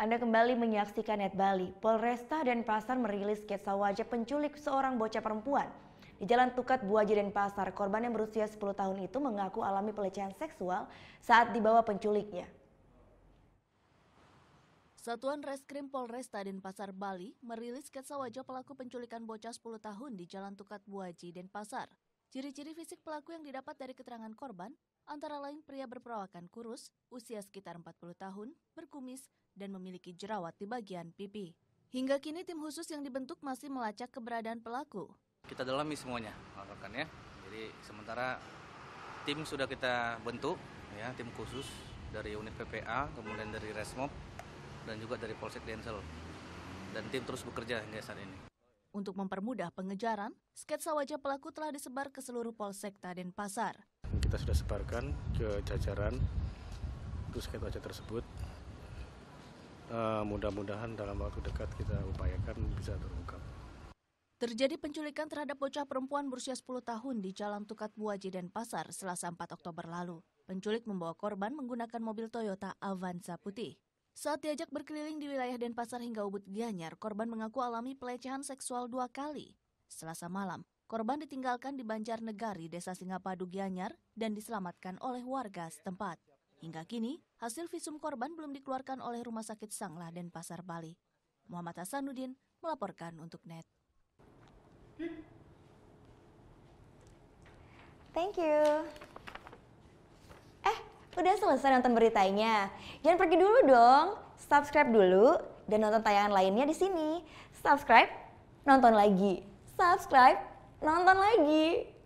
Anda kembali menyaksikan Net Bali. Polresta dan Pasar merilis sketsa wajah penculik seorang bocah perempuan. Di Jalan Tukat Buaji dan Pasar, korban yang berusia 10 tahun itu mengaku alami pelecehan seksual saat dibawa penculiknya. Satuan Reskrim Polresta dan Pasar Bali merilis sketsa wajah pelaku penculikan bocah 10 tahun di Jalan Tukat Buaji Pasar. Ciri-ciri fisik pelaku yang didapat dari keterangan korban antara lain pria berperawakan kurus, usia sekitar 40 tahun, berkumis, dan memiliki jerawat di bagian pipi. Hingga kini tim khusus yang dibentuk masih melacak keberadaan pelaku. Kita dalami semuanya, melaporkan ya. Jadi sementara tim sudah kita bentuk, ya tim khusus dari unit PPA, kemudian dari Resmob, dan juga dari Polsek Densel. Dan tim terus bekerja hingga saat ini. Untuk mempermudah pengejaran, sketsa wajah pelaku telah disebar ke seluruh polsek Pasar. Kita sudah sebarkan ke jajaran untuk sketsa wajah tersebut. Uh, mudah-mudahan dalam waktu dekat kita upayakan bisa terungkap. Terjadi penculikan terhadap bocah perempuan berusia 10 tahun di Jalan Tukat Buaji dan Pasar selasa 4 Oktober lalu. Penculik membawa korban menggunakan mobil Toyota Avanza putih. Saat diajak berkeliling di wilayah Denpasar hingga Ubud Gianyar, korban mengaku alami pelecehan seksual dua kali. Selasa malam, korban ditinggalkan di Banjarnegari, Desa Singapadu Gianyar, dan diselamatkan oleh warga setempat. Hingga kini, hasil visum korban belum dikeluarkan oleh Rumah Sakit Sanglah Denpasar, Bali. Muhammad Hasanuddin melaporkan untuk NET. Thank you. Udah selesai nonton beritanya? Jangan pergi dulu dong. Subscribe dulu dan nonton tayangan lainnya di sini. Subscribe, nonton lagi. Subscribe, nonton lagi.